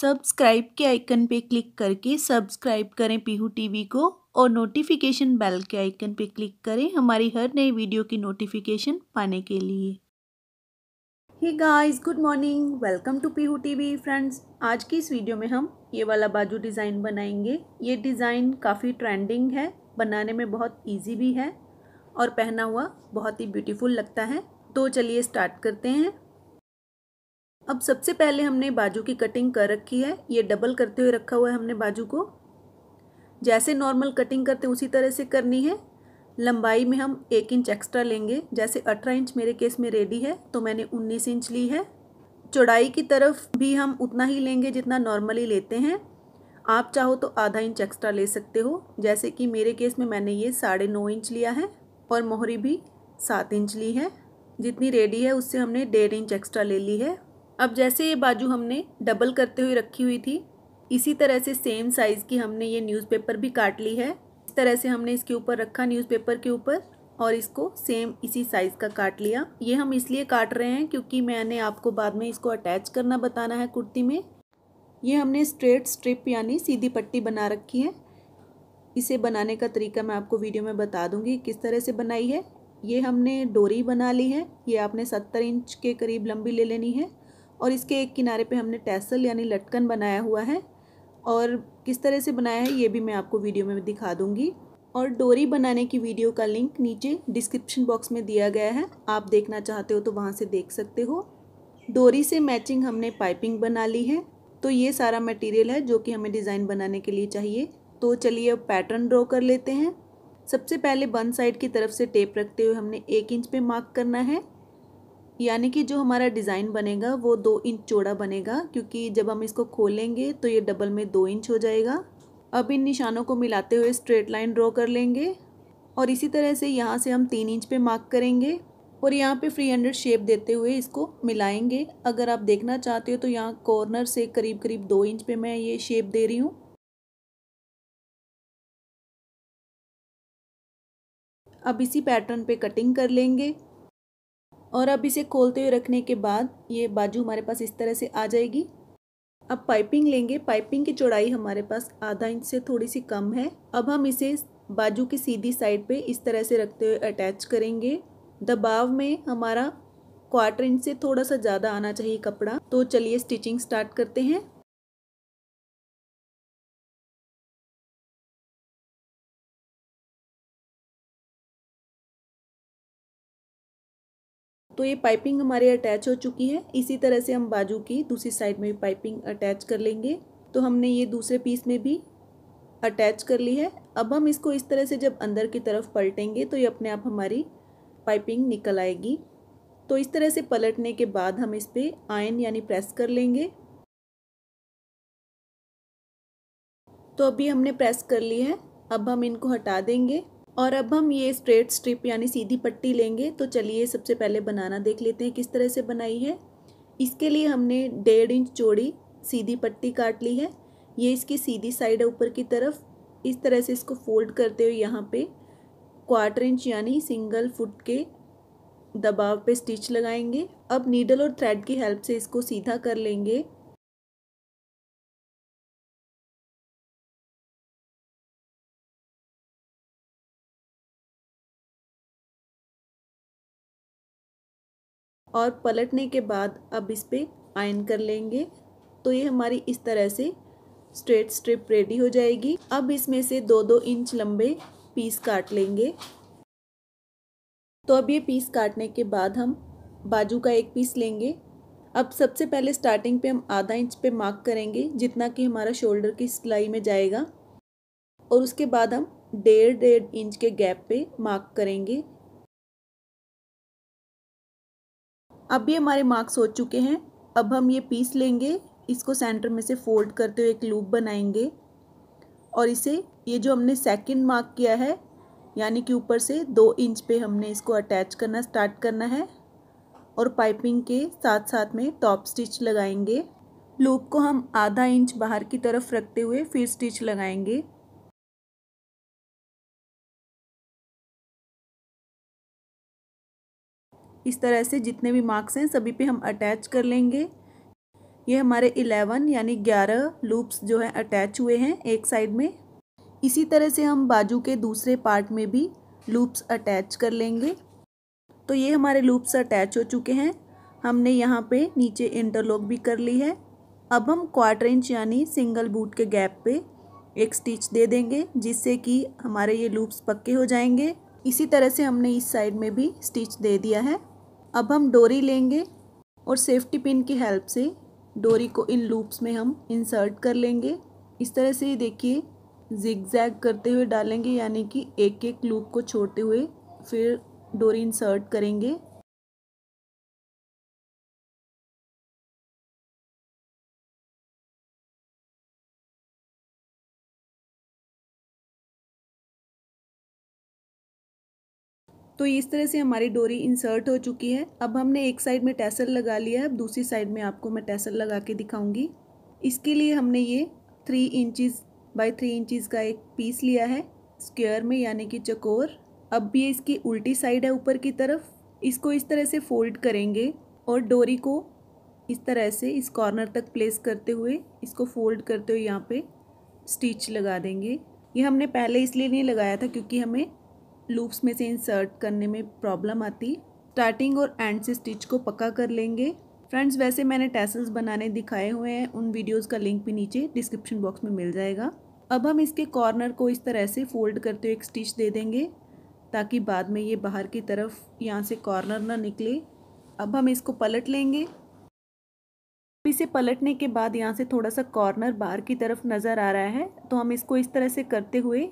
subscribe के icon पे click करके सब्सक्राइब करें पीहू टीवी को और नोटिफिकेशन बेल के आइकन पे क्लिक करें हमारी हर नई वीडियो की नोटिफिकेशन पाने के लिए hey guys good morning welcome to Peehu TV friends आज की इस वीडियो में हम ये वाला बाजू डिज़ाइन बनाएंगे ये डिज़ाइन काफ़ी ट्रेंडिंग है बनाने में बहुत ईजी भी है और पहना हुआ बहुत ही ब्यूटीफुल लगता है तो चलिए स्टार्ट करते हैं अब सबसे पहले हमने बाजू की कटिंग कर रखी है ये डबल करते हुए रखा हुआ है हमने बाजू को जैसे नॉर्मल कटिंग करते उसी तरह से करनी है लंबाई में हम एक इंच एक्स्ट्रा लेंगे जैसे अठारह इंच मेरे केस में रेडी है तो मैंने उन्नीस इंच ली है चौड़ाई की तरफ भी हम उतना ही लेंगे जितना नॉर्मली लेते हैं आप चाहो तो आधा इंच एक्स्ट्रा ले सकते हो जैसे कि मेरे केस में मैंने ये साढ़े नौ इंच लिया है और मोहरी भी सात इंच ली है जितनी रेडी है उससे हमने डेढ़ इंच एक्स्ट्रा ले ली है अब जैसे ये बाजू हमने डबल करते हुए रखी हुई थी इसी तरह से सेम साइज़ की हमने ये न्यूज़पेपर भी काट ली है इस तरह से हमने इसके ऊपर रखा न्यूज़पेपर के ऊपर और इसको सेम इसी साइज़ का काट लिया ये हम इसलिए काट रहे हैं क्योंकि मैंने आपको बाद में इसको अटैच करना बताना है कुर्ती में ये हमने स्ट्रेट स्ट्रिप यानी सीधी पट्टी बना रखी है इसे बनाने का तरीका मैं आपको वीडियो में बता दूँगी किस तरह से बनाई है ये हमने डोरी बना ली है ये आपने सत्तर इंच के करीब लंबी ले लेनी है और इसके एक किनारे पे हमने टैसल यानी लटकन बनाया हुआ है और किस तरह से बनाया है ये भी मैं आपको वीडियो में दिखा दूँगी और डोरी बनाने की वीडियो का लिंक नीचे डिस्क्रिप्शन बॉक्स में दिया गया है आप देखना चाहते हो तो वहाँ से देख सकते हो डोरी से मैचिंग हमने पाइपिंग बना ली है तो ये सारा मटेरियल है जो कि हमें डिज़ाइन बनाने के लिए चाहिए तो चलिए अब पैटर्न ड्रॉ कर लेते हैं सबसे पहले वन साइड की तरफ से टेप रखते हुए हमने एक इंच पे मार्क करना है यानी कि जो हमारा डिज़ाइन बनेगा वो दो इंच चौड़ा बनेगा क्योंकि जब हम इसको खोलेंगे तो ये डबल में दो इंच हो जाएगा अब इन निशानों को मिलाते हुए स्ट्रेट लाइन ड्रॉ कर लेंगे और इसी तरह से यहाँ से हम तीन इंच पे मार्क करेंगे और यहाँ पे फ्री हैंडेड शेप देते हुए इसको मिलाएंगे अगर आप देखना चाहते हो तो यहाँ कॉर्नर से करीब करीब दो इंच पे मैं ये शेप दे रही हूँ अब इसी पैटर्न पे कटिंग कर लेंगे और अब इसे खोलते हुए रखने के बाद ये बाजू हमारे पास इस तरह से आ जाएगी अब पाइपिंग लेंगे पाइपिंग की चौड़ाई हमारे पास आधा इंच से थोड़ी सी कम है अब हम इसे बाजू की सीधी साइड पे इस तरह से रखते हुए अटैच करेंगे दबाव में हमारा क्वार्टर इंच से थोड़ा सा ज़्यादा आना चाहिए कपड़ा तो चलिए स्टिचिंग स्टार्ट करते हैं तो ये पाइपिंग हमारे अटैच हो चुकी है इसी तरह से हम बाजू की दूसरी साइड में भी पाइपिंग अटैच कर लेंगे तो हमने ये दूसरे पीस में भी अटैच कर ली है अब हम इसको इस तरह से जब अंदर की तरफ पलटेंगे तो ये अपने आप हमारी पाइपिंग निकल आएगी तो इस तरह से पलटने के बाद हम इस पर आयन यानी प्रेस कर लेंगे तो अभी हमने प्रेस कर ली है अब हम इनको हटा देंगे और अब हम ये स्ट्रेट स्ट्रिप यानी सीधी पट्टी लेंगे तो चलिए सबसे पहले बनाना देख लेते हैं किस तरह से बनाई है इसके लिए हमने डेढ़ इंच चौड़ी सीधी पट्टी काट ली है ये इसकी सीधी साइड है ऊपर की तरफ इस तरह से इसको फोल्ड करते हुए यहाँ पे क्वार्टर इंच यानी सिंगल फुट के दबाव पे स्टिच लगाएंगे अब नीडल और थ्रेड की हेल्प से इसको सीधा कर लेंगे और पलटने के बाद अब इस पर आयन कर लेंगे तो ये हमारी इस तरह से स्ट्रेट स्ट्रिप रेडी हो जाएगी अब इसमें से दो दो इंच लंबे पीस काट लेंगे तो अब ये पीस काटने के बाद हम बाजू का एक पीस लेंगे अब सबसे पहले स्टार्टिंग पे हम आधा इंच पे मार्क करेंगे जितना कि हमारा शोल्डर की सिलाई में जाएगा और उसके बाद हम डेढ़ डेढ़ इंच के गैप पे मार्क करेंगे अब ये हमारे मार्क्स हो चुके हैं अब हम ये पीस लेंगे इसको सेंटर में से फोल्ड करते हुए एक लूप बनाएंगे और इसे ये जो हमने सेकंड मार्क किया है यानी कि ऊपर से दो इंच पे हमने इसको अटैच करना स्टार्ट करना है और पाइपिंग के साथ साथ में टॉप स्टिच लगाएंगे लूप को हम आधा इंच बाहर की तरफ रखते हुए फिर स्टिच लगाएंगे इस तरह से जितने भी मार्क्स हैं सभी पे हम अटैच कर लेंगे ये हमारे इलेवन यानी ग्यारह लूप्स जो हैं अटैच हुए हैं एक साइड में इसी तरह से हम बाजू के दूसरे पार्ट में भी लूप्स अटैच कर लेंगे तो ये हमारे लूप्स अटैच हो चुके हैं हमने यहाँ पे नीचे इंटरलॉक भी कर ली है अब हम क्वार्टर इंच यानी सिंगल बूट के गैप पे एक स्टिच दे देंगे जिससे कि हमारे ये लूप्स पक्के हो जाएंगे इसी तरह से हमने इस साइड में भी स्टिच दे दिया है अब हम डोरी लेंगे और सेफ्टी पिन की हेल्प से डोरी को इन लूप्स में हम इंसर्ट कर लेंगे इस तरह से देखिए जिग करते हुए डालेंगे यानी कि एक एक लूप को छोड़ते हुए फिर डोरी इंसर्ट करेंगे तो इस तरह से हमारी डोरी इंसर्ट हो चुकी है अब हमने एक साइड में टैसल लगा लिया है अब दूसरी साइड में आपको मैं टैसल लगा के दिखाऊंगी इसके लिए हमने ये three inches by three inches का एक पीस लिया है स्क्वेयर में यानी कि चकोर अब ये इसकी उल्टी साइड है ऊपर की तरफ इसको इस तरह से फोल्ड करेंगे और डोरी को इस तरह से इस कॉर्नर तक प्लेस करते हुए इसको फोल्ड करते हुए यहाँ पे स्टिच लगा देंगे ये हमने पहले इसलिए नहीं लगाया था क्योंकि हमें लूप्स में से इंसर्ट करने में प्रॉब्लम आती स्टार्टिंग और एंड से स्टिच को पक्का कर लेंगे फ्रेंड्स वैसे मैंने टैसल्स बनाने दिखाए हुए हैं उन वीडियोज़ का लिंक भी नीचे डिस्क्रिप्शन बॉक्स में मिल जाएगा अब हम इसके कॉर्नर को इस तरह से फोल्ड करते हुए एक स्टिच दे देंगे ताकि बाद में ये बाहर की तरफ यहाँ से कॉर्नर ना निकले अब हम इसको पलट लेंगे इसे पलटने के बाद यहाँ से थोड़ा सा कॉर्नर बाहर की तरफ नज़र आ रहा है तो हम इसको इस तरह से करते हुए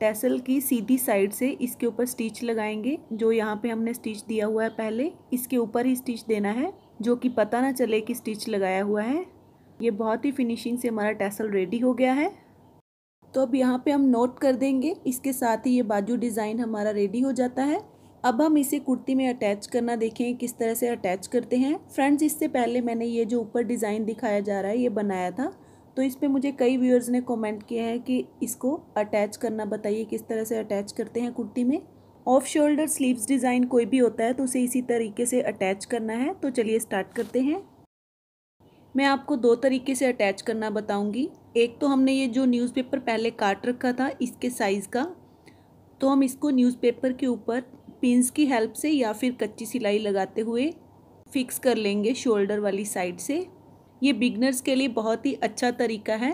टेसल की सीधी साइड से इसके ऊपर स्टिच लगाएंगे जो यहाँ पे हमने स्टिच दिया हुआ है पहले इसके ऊपर ही स्टिच देना है जो कि पता ना चले कि स्टिच लगाया हुआ है ये बहुत ही फिनिशिंग से हमारा टैसल रेडी हो गया है तो अब यहाँ पे हम नोट कर देंगे इसके साथ ही ये बाजू डिज़ाइन हमारा रेडी हो जाता है अब हम इसे कुर्ती में अटैच करना देखें किस तरह से अटैच करते हैं फ्रेंड्स इससे पहले मैंने ये जो ऊपर डिज़ाइन दिखाया जा रहा है ये बनाया था तो इस पर मुझे कई व्यूअर्स ने कमेंट किया है कि इसको अटैच करना बताइए किस तरह से अटैच करते हैं कुर्ती में ऑफ शोल्डर स्लीव्स डिज़ाइन कोई भी होता है तो उसे इसी तरीके से अटैच करना है तो चलिए स्टार्ट करते हैं मैं आपको दो तरीके से अटैच करना बताऊँगी एक तो हमने ये जो न्यूज़पेपर पहले काट रखा था इसके साइज़ का तो हम इसको न्यूज़पेपर के ऊपर पिंस की हेल्प से या फिर कच्ची सिलाई लगाते हुए फिक्स कर लेंगे शोल्डर वाली साइड से ये बिगनर्स के लिए बहुत ही अच्छा तरीका है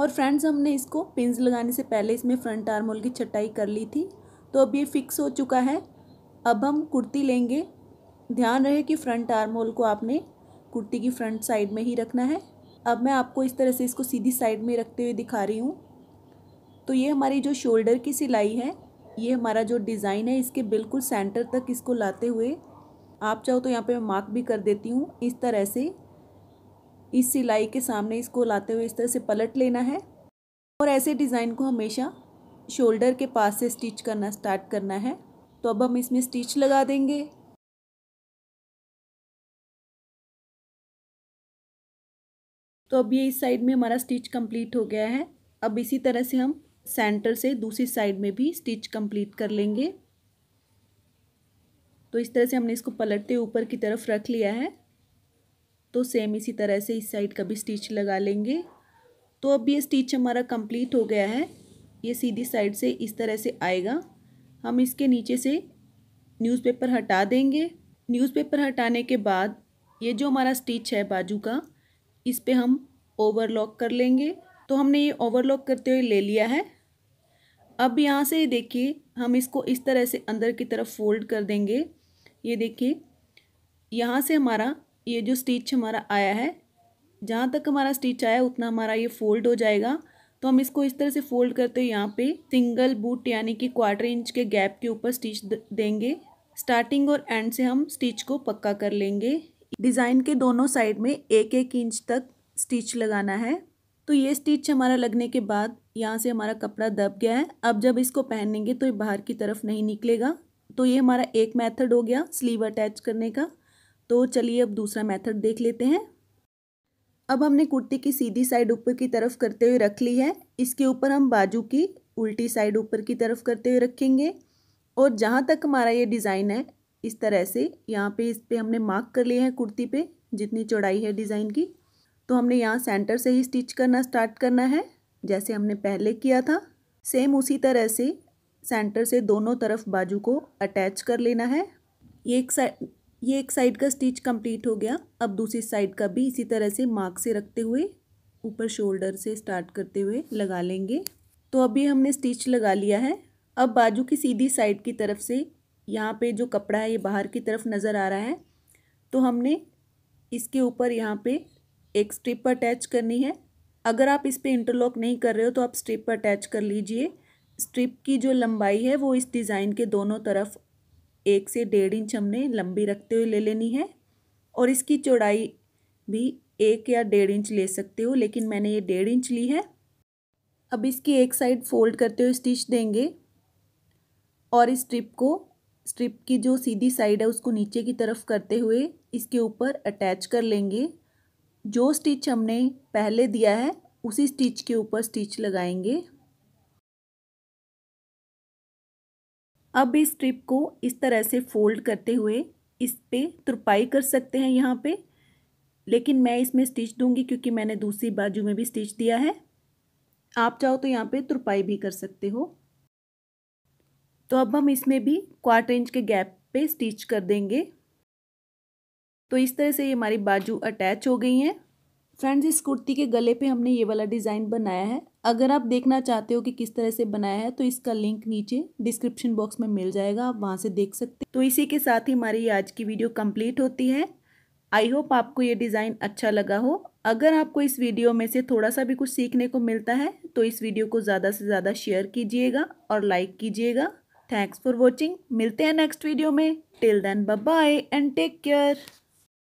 और फ्रेंड्स हमने इसको पिंस लगाने से पहले इसमें फ्रंट आर्मोल की छटाई कर ली थी तो अब ये फिक्स हो चुका है अब हम कुर्ती लेंगे ध्यान रहे कि फ्रंट आर्म होल को आपने कुर्ती की फ्रंट साइड में ही रखना है अब मैं आपको इस तरह से इसको सीधी साइड में रखते हुए दिखा रही हूँ तो ये हमारी जो शोल्डर की सिलाई है ये हमारा जो डिज़ाइन है इसके बिल्कुल सेंटर तक इसको लाते हुए आप चाहो तो यहाँ पे मैं मार्क भी कर देती हूँ इस तरह से इस सिलाई के सामने इसको लाते हुए इस तरह से पलट लेना है और ऐसे डिज़ाइन को हमेशा शोल्डर के पास से स्टिच करना स्टार्ट करना है तो अब हम इसमें स्टिच लगा देंगे तो अब ये इस साइड में हमारा स्टिच कंप्लीट हो गया है अब इसी तरह से हम सेंटर से दूसरी साइड में भी स्टिच कंप्लीट कर लेंगे तो इस तरह से हमने इसको पलटते ऊपर की तरफ रख लिया है तो सेम इसी तरह से इस साइड का भी स्टिच लगा लेंगे तो अब ये स्टिच हमारा कंप्लीट हो गया है ये सीधी साइड से इस तरह से आएगा हम इसके नीचे से न्यूज़पेपर हटा देंगे न्यूज़पेपर हटाने के बाद ये जो हमारा स्टिच है बाजू का इस पर हम ओवरलॉक कर लेंगे तो हमने ये ओवरलॉक करते हुए ले लिया है अब यहाँ से देखिए हम इसको इस तरह से अंदर की तरफ फोल्ड कर देंगे ये देखिए यहाँ से हमारा ये जो स्टिच हमारा आया है जहाँ तक हमारा स्टिच आया उतना हमारा ये फोल्ड हो जाएगा तो हम इसको इस तरह से फोल्ड करते हुए यहाँ पे सिंगल बूट यानी कि क्वार्टर इंच के गैप के ऊपर स्टिच देंगे स्टार्टिंग और एंड से हम स्टिच को पक्का कर लेंगे डिज़ाइन के दोनों साइड में एक एक इंच तक स्टिच लगाना है तो ये स्टिच हमारा लगने के बाद यहाँ से हमारा कपड़ा दब गया है अब जब इसको पहनेंगे तो ये बाहर की तरफ नहीं निकलेगा तो ये हमारा एक मेथड हो गया स्लीव अटैच करने का तो चलिए अब दूसरा मेथड देख लेते हैं अब हमने कुर्ती की सीधी साइड ऊपर की तरफ करते हुए रख ली है इसके ऊपर हम बाजू की उल्टी साइड ऊपर की तरफ करते हुए रखेंगे और जहाँ तक हमारा ये डिज़ाइन है इस तरह से यहाँ पे इस पर हमने मार्क कर लिए हैं कुर्ती पे जितनी चौड़ाई है डिज़ाइन की तो हमने यहाँ सेंटर से ही स्टिच करना स्टार्ट करना है जैसे हमने पहले किया था सेम उसी तरह से सेंटर से दोनों तरफ बाजू को अटैच कर लेना है ये एक साइड ये एक साइड का स्टिच कंप्लीट हो गया अब दूसरी साइड का भी इसी तरह से मार्क से रखते हुए ऊपर शोल्डर से स्टार्ट करते हुए लगा लेंगे तो अभी हमने स्टिच लगा लिया है अब बाजू की सीधी साइड की तरफ से यहाँ पे जो कपड़ा है ये बाहर की तरफ नज़र आ रहा है तो हमने इसके ऊपर यहाँ पे एक स्ट्रिप अटैच करनी है अगर आप इस पर इंटरलॉक नहीं कर रहे हो तो आप स्ट्रिप अटैच कर लीजिए स्ट्रिप की जो लंबाई है वो इस डिज़ाइन के दोनों तरफ एक से डेढ़ इंच हमने लंबी रखते हुए ले लेनी है और इसकी चौड़ाई भी एक या डेढ़ इंच ले सकते हो लेकिन मैंने ये डेढ़ इंच ली है अब इसकी एक साइड फोल्ड करते हुए स्टिच देंगे और इस स्ट्रिप को स्ट्रिप की जो सीधी साइड है उसको नीचे की तरफ करते हुए इसके ऊपर अटैच कर लेंगे जो स्टिच हमने पहले दिया है उसी स्टिच के ऊपर स्टिच लगाएंगे अब इस स्ट्रिप को इस तरह से फोल्ड करते हुए इस पर तुरपाई कर सकते हैं यहाँ पे लेकिन मैं इसमें स्टिच दूंगी क्योंकि मैंने दूसरी बाजू में भी स्टिच दिया है आप चाहो तो यहाँ पे तुरपाई भी कर सकते हो तो अब हम इसमें भी क्वार्टर इंच के गैप पे स्टिच कर देंगे तो इस तरह से ये हमारी बाजू अटैच हो गई हैं फ्रेंड्स इस कुर्ती के गले पे हमने ये वाला डिज़ाइन बनाया है अगर आप देखना चाहते हो कि किस तरह से बनाया है तो इसका लिंक नीचे डिस्क्रिप्शन बॉक्स में मिल जाएगा आप वहाँ से देख सकते तो इसी के साथ ही हमारी आज की वीडियो कंप्लीट होती है आई होप आपको ये डिज़ाइन अच्छा लगा हो अगर आपको इस वीडियो में से थोड़ा सा भी कुछ सीखने को मिलता है तो इस वीडियो को ज़्यादा से ज़्यादा शेयर कीजिएगा और लाइक कीजिएगा थैंक्स फॉर वॉचिंग मिलते हैं नेक्स्ट वीडियो में till then bye and take care